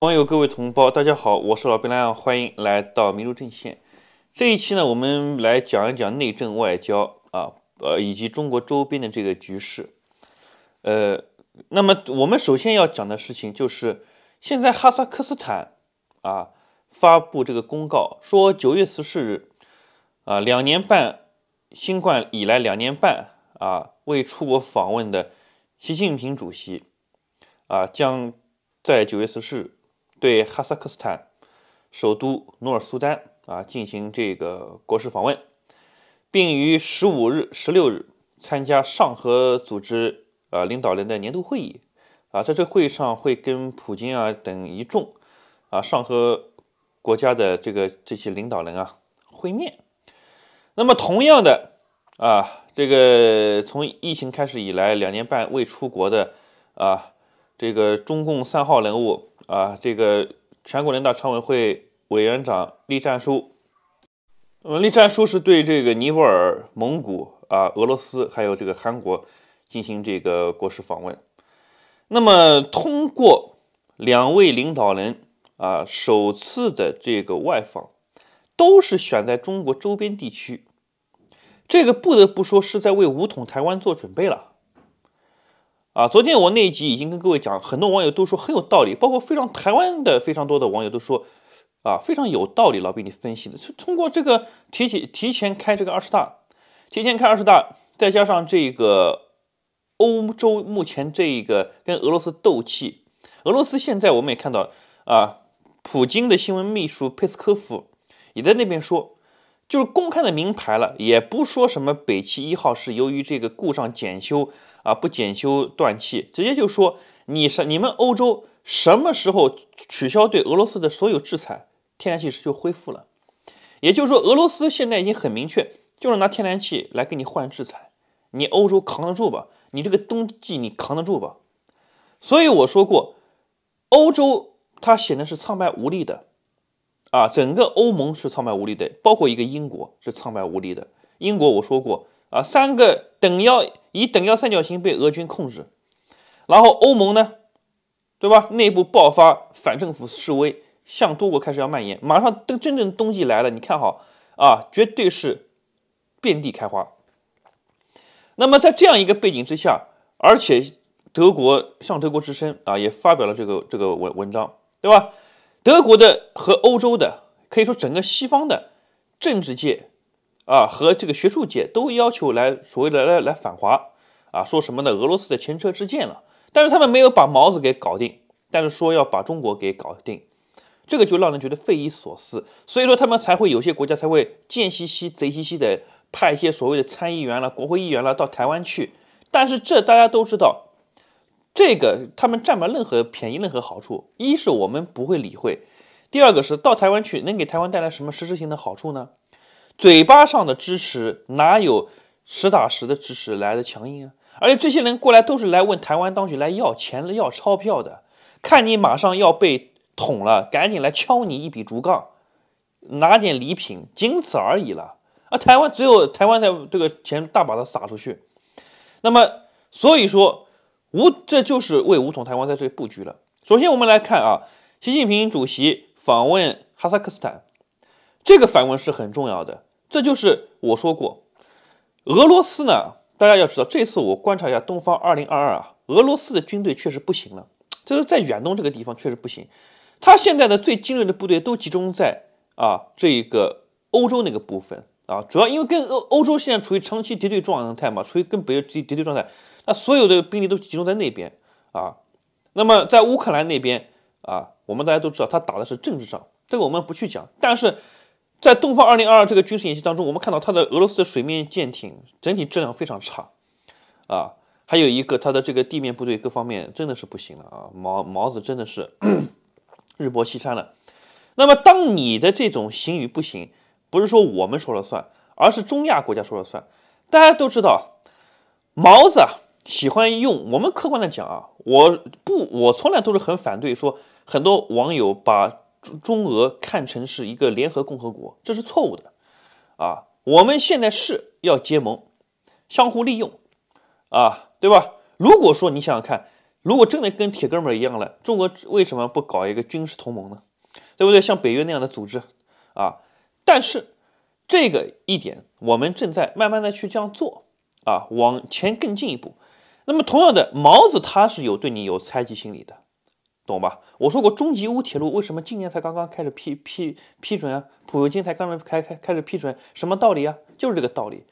网友各位同胞，大家好，我是老兵兰，欢迎来到民族阵线。这一期呢，我们来讲一讲内政外交啊，呃，以及中国周边的这个局势。呃，那么我们首先要讲的事情就是，现在哈萨克斯坦啊发布这个公告，说九月十四日啊，两年半新冠以来两年半啊未出国访问的习近平主席啊，将在九月十四。对哈萨克斯坦首都努尔苏丹啊进行这个国事访问，并于十五日、十六日参加上合组织啊领导人的年度会议啊，在这会议上会跟普京啊等一众啊上合国家的这个这些领导人啊会面。那么同样的啊，这个从疫情开始以来两年半未出国的啊，这个中共三号人物。啊，这个全国人大常委会委员长栗战书，嗯，栗战书是对这个尼泊尔、蒙古啊、俄罗斯还有这个韩国进行这个国事访问。那么，通过两位领导人啊首次的这个外访，都是选在中国周边地区，这个不得不说是在为武统台湾做准备了。啊，昨天我那一集已经跟各位讲，很多网友都说很有道理，包括非常台湾的非常多的网友都说，啊，非常有道理，老毕你分析的，就通过这个提起提前开这个二十大，提前开二十大，再加上这个欧洲目前这一个跟俄罗斯斗气，俄罗斯现在我们也看到啊，普京的新闻秘书佩斯科夫也在那边说。就是公开的明牌了，也不说什么北汽一号是由于这个故障检修啊，不检修断气，直接就说你什你们欧洲什么时候取消对俄罗斯的所有制裁，天然气就恢复了。也就是说，俄罗斯现在已经很明确，就是拿天然气来给你换制裁，你欧洲扛得住吧？你这个冬季你扛得住吧？所以我说过，欧洲它显得是苍白无力的。啊，整个欧盟是苍白无力的，包括一个英国是苍白无力的。英国我说过啊，三个等腰以等腰三角形被俄军控制，然后欧盟呢，对吧？内部爆发反政府示威，向多国开始要蔓延。马上冬真正冬季来了，你看好啊，绝对是遍地开花。那么在这样一个背景之下，而且德国向德国之声啊也发表了这个这个文文章，对吧？德国的和欧洲的，可以说整个西方的政治界，啊和这个学术界都要求来所谓的来来反华，啊说什么呢？俄罗斯的前车之鉴了。但是他们没有把毛子给搞定，但是说要把中国给搞定，这个就让人觉得匪夷所思。所以说他们才会有些国家才会贱兮兮、贼兮兮的派一些所谓的参议员了、国会议员了到台湾去。但是这大家都知道。这个他们占不到任何便宜，任何好处。一是我们不会理会，第二个是到台湾去能给台湾带来什么实质性的好处呢？嘴巴上的支持哪有实打实的支持来的强硬啊？而且这些人过来都是来问台湾当局来要钱的，要钞票的，看你马上要被捅了，赶紧来敲你一笔竹杠，拿点礼品，仅此而已了。啊，台湾只有台湾才这个钱大把的撒出去。那么所以说。五，这就是为五统台湾在这里布局了。首先，我们来看啊，习近平主席访问哈萨克斯坦，这个访问是很重要的。这就是我说过，俄罗斯呢，大家要知道，这次我观察一下东方二零二二啊，俄罗斯的军队确实不行了，就是在远东这个地方确实不行。他现在的最精锐的部队都集中在啊这个欧洲那个部分啊，主要因为跟欧欧洲现在处于长期敌对状态嘛，处于跟北约敌敌对状态。那所有的兵力都集中在那边啊，那么在乌克兰那边啊，我们大家都知道他打的是政治仗，这个我们不去讲。但是在东方二零二二这个军事演习当中，我们看到他的俄罗斯的水面舰艇整体质量非常差啊，还有一个他的这个地面部队各方面真的是不行了啊，毛毛子真的是日薄西山了。那么当你的这种行与不行，不是说我们说了算，而是中亚国家说了算。大家都知道毛子。喜欢用我们客观的讲啊，我不，我从来都是很反对说很多网友把中中俄看成是一个联合共和国，这是错误的，啊，我们现在是要结盟，相互利用，啊，对吧？如果说你想想看，如果真的跟铁哥们儿一样了，中国为什么不搞一个军事同盟呢？对不对？像北约那样的组织啊？但是这个一点，我们正在慢慢的去这样做啊，往前更进一步。那么同样的，毛子他是有对你有猜忌心理的，懂吧？我说过，中吉乌铁路为什么今年才刚刚开始批批批准啊？普京才刚刚开开开始批准，什么道理啊？就是这个道理，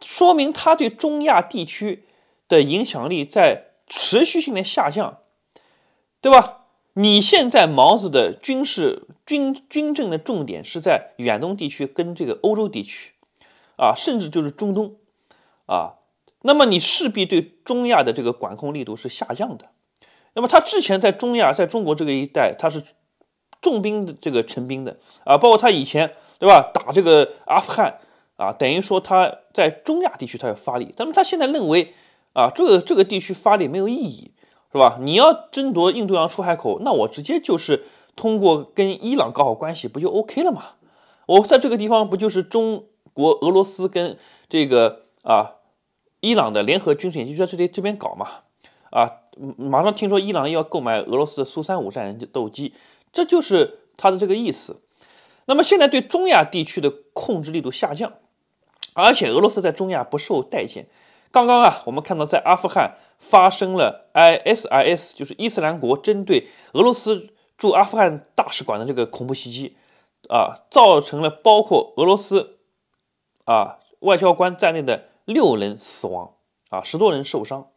说明他对中亚地区的影响力在持续性的下降，对吧？你现在毛子的军事军军政的重点是在远东地区跟这个欧洲地区啊，甚至就是中东啊。那么你势必对中亚的这个管控力度是下降的。那么他之前在中亚，在中国这个一带，他是重兵的这个成兵的啊，包括他以前对吧，打这个阿富汗啊，等于说他在中亚地区他要发力。那么他现在认为啊，这个这个地区发力没有意义，是吧？你要争夺印度洋出海口，那我直接就是通过跟伊朗搞好关系，不就 OK 了吗？我在这个地方不就是中国、俄罗斯跟这个啊？伊朗的联合军事演就在这里这边搞嘛，啊，马上听说伊朗要购买俄罗斯的苏三五战斗机，这就是他的这个意思。那么现在对中亚地区的控制力度下降，而且俄罗斯在中亚不受待见。刚刚啊，我们看到在阿富汗发生了 ISIS 就是伊斯兰国针对俄罗斯驻阿富汗大使馆的这个恐怖袭击，啊，造成了包括俄罗斯啊外交官在内的。六人死亡，啊，十多人受伤，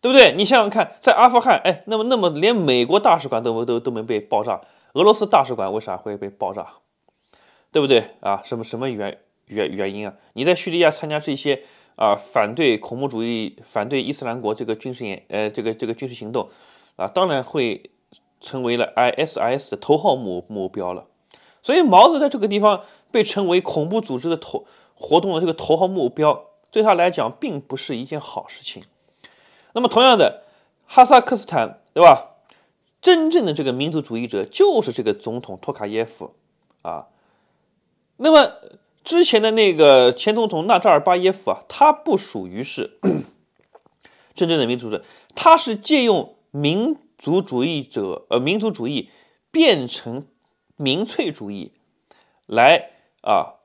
对不对？你想想看，在阿富汗，哎，那么那么连美国大使馆都都都没被爆炸，俄罗斯大使馆为啥会被爆炸？对不对？啊，什么什么原原原因啊？你在叙利亚参加这些啊，反对恐怖主义、反对伊斯兰国这个军事演呃这个这个军事行动，啊，当然会成为了 ISIS 的头号目目标了。所以，毛子在这个地方被称为恐怖组织的头活动的这个头号目标。对他来讲，并不是一件好事情。那么，同样的，哈萨克斯坦，对吧？真正的这个民族主义者就是这个总统托卡耶夫啊。那么之前的那个前总统纳扎尔巴耶夫啊，他不属于是 真正的民族者，他是借用民族主义者呃民族主义变成民粹主义来啊，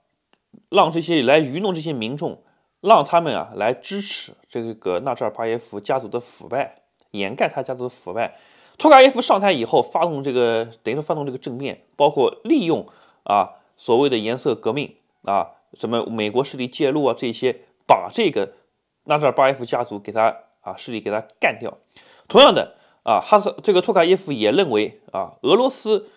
让这些来愚弄这些民众。让他们啊来支持这个纳扎尔巴耶夫家族的腐败，掩盖他家族的腐败。托卡耶夫上台以后，发动这个等于说发动这个政变，包括利用啊所谓的颜色革命啊，什么美国势力介入啊这些，把这个纳扎尔巴耶夫家族给他啊势力给他干掉。同样的啊，哈斯这个托卡耶夫也认为啊，俄罗斯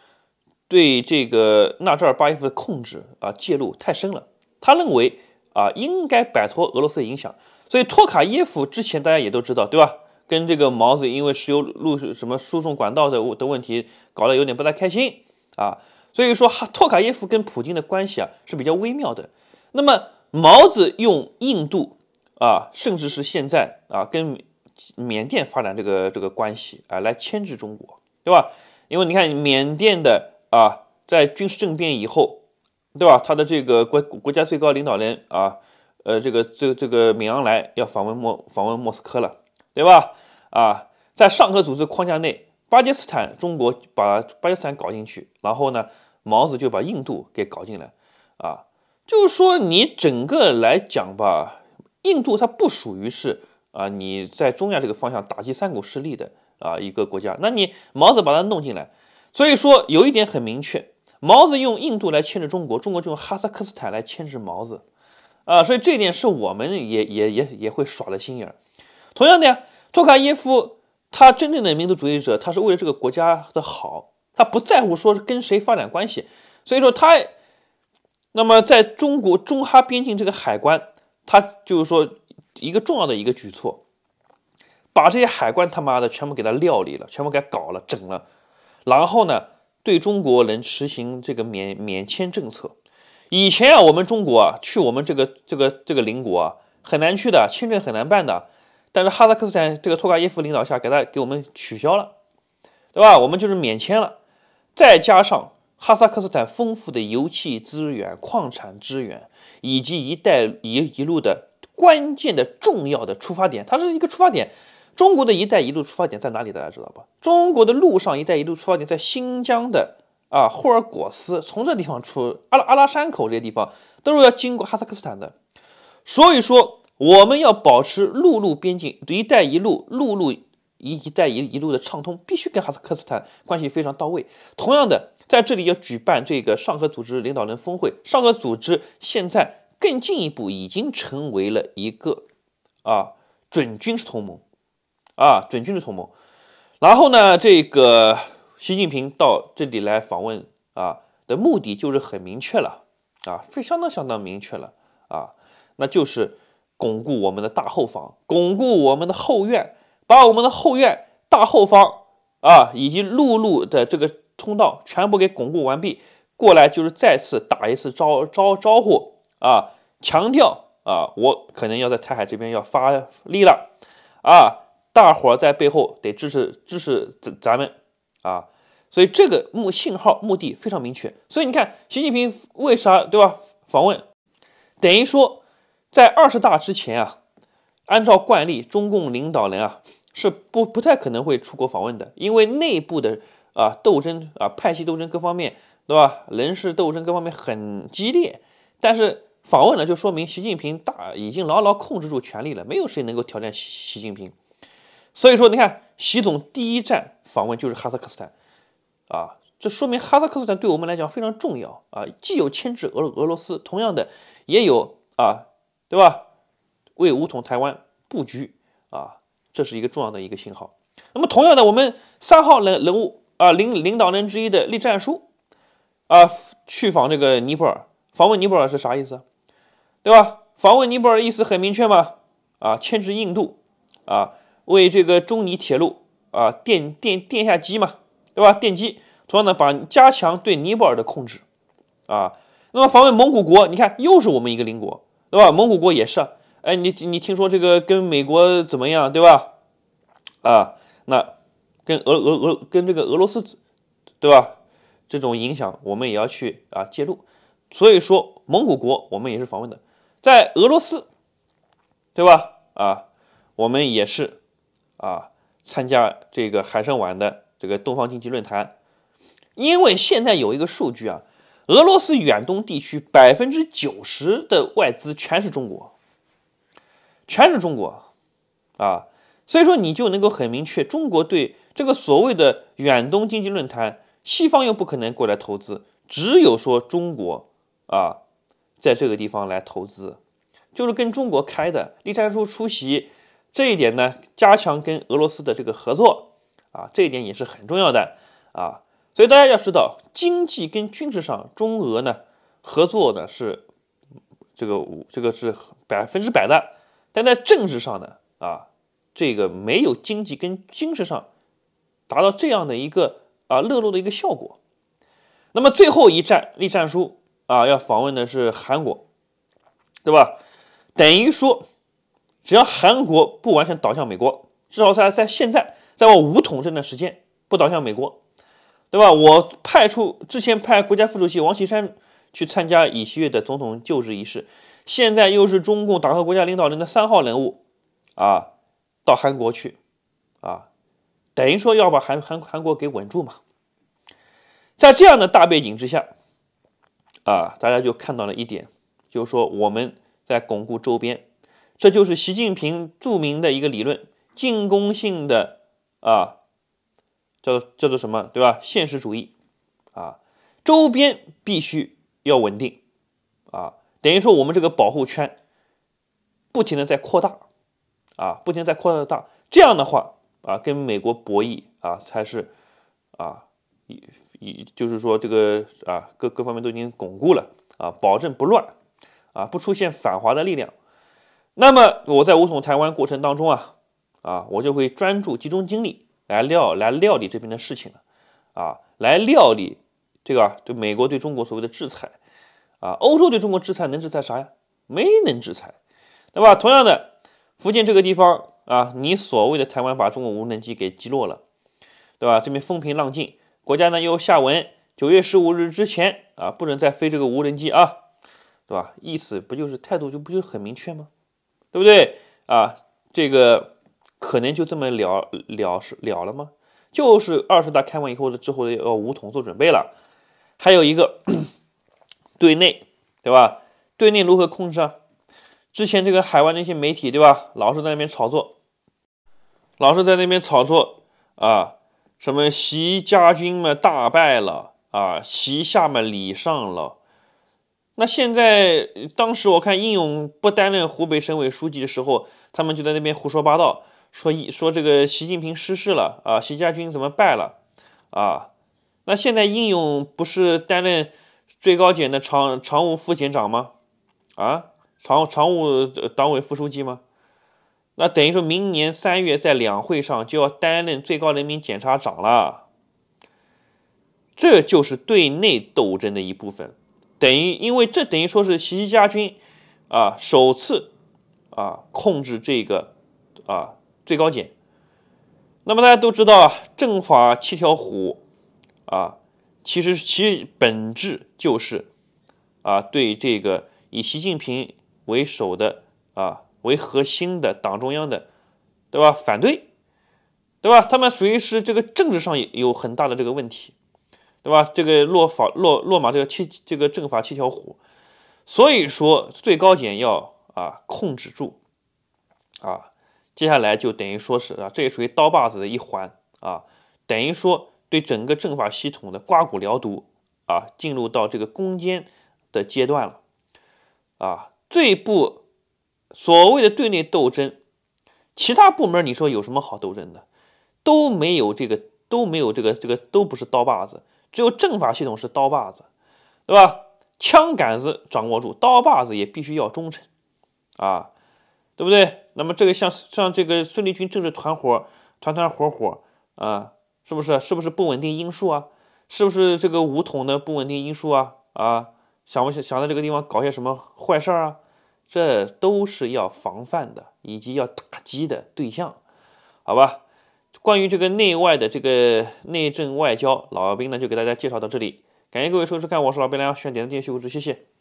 对这个纳扎尔巴耶夫的控制啊介入太深了，他认为。啊，应该摆脱俄罗斯影响，所以托卡耶夫之前大家也都知道，对吧？跟这个毛子因为石油路什么输送管道的的问题，搞得有点不太开心啊。所以说，哈托卡耶夫跟普京的关系啊是比较微妙的。那么毛子用印度啊，甚至是现在啊，跟缅甸发展这个这个关系啊，来牵制中国，对吧？因为你看缅甸的啊，在军事政变以后。对吧？他的这个国国家最高领导人啊，呃，这个这这个米昂莱要访问莫访问莫斯科了，对吧？啊，在上合组织框架内，巴基斯坦、中国把巴基斯坦搞进去，然后呢，毛子就把印度给搞进来，啊，就是说你整个来讲吧，印度它不属于是啊，你在中亚这个方向打击三股势力的啊一个国家，那你毛子把它弄进来，所以说有一点很明确。毛子用印度来牵制中国，中国就用哈萨克斯坦来牵制毛子，啊，所以这点是我们也也也也会耍了心眼儿。同样的，呀，托卡耶夫他真正的民族主义者，他是为了这个国家的好，他不在乎说跟谁发展关系。所以说他，那么在中国中哈边境这个海关，他就是说一个重要的一个举措，把这些海关他妈的全部给他料理了，全部给他搞了整了，然后呢？对中国能实行这个免免签政策，以前啊，我们中国啊去我们这个这个这个邻国啊很难去的，签证很难办的。但是哈萨克斯坦这个托卡耶夫领导下给他给我们取消了，对吧？我们就是免签了。再加上哈萨克斯坦丰富的油气资源、矿产资源，以及一带一一路的关键的重要的出发点，它是一个出发点。中国的一带一路出发点在哪里？大家知道吧？中国的陆上一带一路出发点在新疆的啊霍尔果斯，从这地方出阿拉阿拉山口这些地方都是要经过哈萨克斯坦的。所以说，我们要保持陆路边境一带一路陆路一一带一一路的畅通，必须跟哈萨克斯坦关系非常到位。同样的，在这里要举办这个上合组织领导人峰会，上合组织现在更进一步已经成为了一个啊准军事同盟。啊，准军事同盟。然后呢，这个习近平到这里来访问啊的目的就是很明确了啊，非常、当相当明确了啊，那就是巩固我们的大后方，巩固我们的后院，把我们的后院、大后方啊以及陆路的这个通道全部给巩固完毕。过来就是再次打一次招招招呼啊，强调啊，我可能要在台海这边要发力了啊。大伙儿在背后得支持支持咱咱们啊，所以这个目信号目的非常明确。所以你看，习近平为啥对吧？访问等于说在二十大之前啊，按照惯例，中共领导人啊是不不太可能会出国访问的，因为内部的啊斗争啊派系斗争各方面对吧？人事斗争各方面很激烈。但是访问了就说明习近平大已经牢牢控制住权力了，没有谁能够挑战习习近平。所以说，你看，习总第一站访问就是哈萨克斯坦，啊，这说明哈萨克斯坦对我们来讲非常重要啊，既有牵制俄俄罗斯，同样的也有啊，对吧？为武统台湾布局啊，这是一个重要的一个信号。那么，同样的，我们三号人人物啊，领领导人之一的栗战书啊，去访这个尼泊尔，访问尼泊尔是啥意思？对吧？访问尼泊尔意思很明确嘛？啊，牵制印度啊。为这个中尼铁路啊，垫垫垫下机嘛，对吧？垫机同样呢，把加强对尼泊尔的控制啊。那么访问蒙古国，你看又是我们一个邻国，对吧？蒙古国也是，哎，你你听说这个跟美国怎么样，对吧？啊，那跟俄俄俄跟这个俄罗斯，对吧？这种影响我们也要去啊介入。所以说蒙古国我们也是访问的，在俄罗斯，对吧？啊，我们也是。啊，参加这个海参崴的这个东方经济论坛，因为现在有一个数据啊，俄罗斯远东地区百分之九十的外资全是中国，全是中国，啊，所以说你就能够很明确，中国对这个所谓的远东经济论坛，西方又不可能过来投资，只有说中国啊，在这个地方来投资，就是跟中国开的，栗战书出席。这一点呢，加强跟俄罗斯的这个合作啊，这一点也是很重要的啊。所以大家要知道，经济跟军事上中俄呢合作呢是这个这个是百分之百的，但在政治上呢啊，这个没有经济跟军事上达到这样的一个啊乐落的一个效果。那么最后一站，栗战书啊要访问的是韩国，对吧？等于说。只要韩国不完全倒向美国，至少在在现在在我五统这段时间不倒向美国，对吧？我派出之前派国家副主席王岐山去参加尹锡悦的总统就职仪式，现在又是中共党和国家领导人的三号人物，啊，到韩国去，啊，等于说要把韩韩韩国给稳住嘛。在这样的大背景之下，啊，大家就看到了一点，就是说我们在巩固周边。这就是习近平著名的一个理论，进攻性的啊，叫叫做什么对吧？现实主义啊，周边必须要稳定啊，等于说我们这个保护圈不停的在扩大啊，不停在扩大。这样的话啊，跟美国博弈啊，才是啊，一一就是说这个啊，各各方面都已经巩固了啊，保证不乱啊，不出现反华的力量。那么我在武统台湾过程当中啊，啊，我就会专注、集中精力来料来料理这边的事情了，啊，来料理这个对美国、对中国所谓的制裁，啊，欧洲对中国制裁能制裁啥呀？没能制裁，对吧？同样的，福建这个地方啊，你所谓的台湾把中国无人机给击落了，对吧？这边风平浪静，国家呢又下文，九月十五日之前啊，不准再飞这个无人机啊，对吧？意思不就是态度就不就很明确吗？对不对啊？这个可能就这么了了了了吗？就是二十大开完以后的之后的要五桐做准备了，还有一个 对内对吧？对内如何控制啊？之前这个海外那些媒体对吧，老是在那边炒作，老是在那边炒作啊，什么习家军们大败了啊，习下们礼上了。那现在，当时我看应勇不担任湖北省委书记的时候，他们就在那边胡说八道，说一说这个习近平失势了啊，习家军怎么败了啊？那现在应勇不是担任最高检的常常务副检长吗？啊，常常务党委副书记吗？那等于说明年三月在两会上就要担任最高人民检察长了，这就是对内斗争的一部分。等于，因为这等于说是习家军，啊，首次，啊，控制这个，啊，最高检。那么大家都知道啊，政法七条虎，啊，其实其本质就是，啊，对这个以习近平为首的啊为核心的党中央的，对吧？反对，对吧？他们属于是这个政治上有很大的这个问题。对吧？这个落法落落马这个七这个政法七条虎，所以说最高检要啊控制住，啊接下来就等于说是啊这也属于刀把子的一环啊，等于说对整个政法系统的刮骨疗毒啊进入到这个攻坚的阶段了，啊最不所谓的对内斗争，其他部门你说有什么好斗争的，都没有这个都没有这个这个都不是刀把子。只有政法系统是刀把子，对吧？枪杆子掌握住，刀把子也必须要忠诚，啊，对不对？那么这个像像这个孙立军政治团伙，团团伙伙啊，是不是？是不是不稳定因素啊？是不是这个武统的不稳定因素啊？啊，想不想想在这个地方搞些什么坏事儿啊？这都是要防范的，以及要打击的对象，好吧？关于这个内外的这个内政外交，老兵呢就给大家介绍到这里。感谢各位收看，我是老兵，大家喜欢点赞、订阅、关注，谢谢。